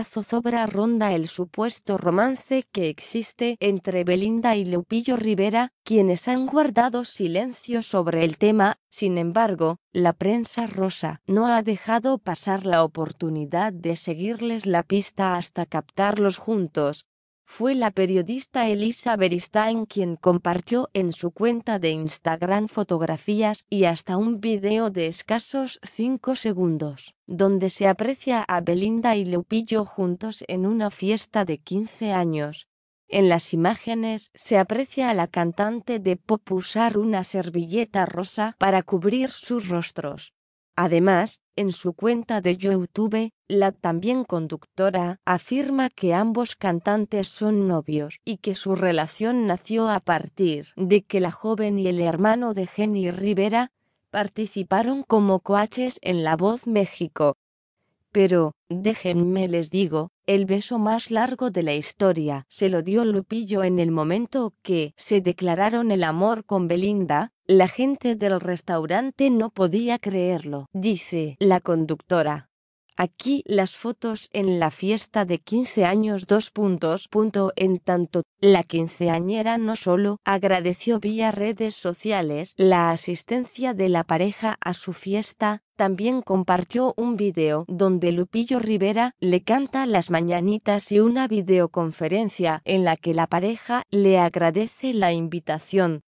zozobra ronda el supuesto romance que existe entre Belinda y Lupillo Rivera, quienes han guardado silencio sobre el tema, sin embargo, la prensa rosa no ha dejado pasar la oportunidad de seguirles la pista hasta captarlos juntos, fue la periodista Elisa Beristain quien compartió en su cuenta de Instagram fotografías y hasta un video de escasos 5 segundos, donde se aprecia a Belinda y Lupillo juntos en una fiesta de 15 años, en las imágenes se aprecia a la cantante de pop usar una servilleta rosa para cubrir sus rostros. Además, en su cuenta de YouTube, la también conductora afirma que ambos cantantes son novios y que su relación nació a partir de que la joven y el hermano de Jenny Rivera participaron como coaches en La Voz México. Pero, déjenme les digo, el beso más largo de la historia se lo dio Lupillo en el momento que se declararon el amor con Belinda, la gente del restaurante no podía creerlo, dice la conductora. Aquí las fotos en la fiesta de 15 años. Dos En tanto, la quinceañera no solo agradeció vía redes sociales la asistencia de la pareja a su fiesta, también compartió un video donde Lupillo Rivera le canta las mañanitas y una videoconferencia en la que la pareja le agradece la invitación.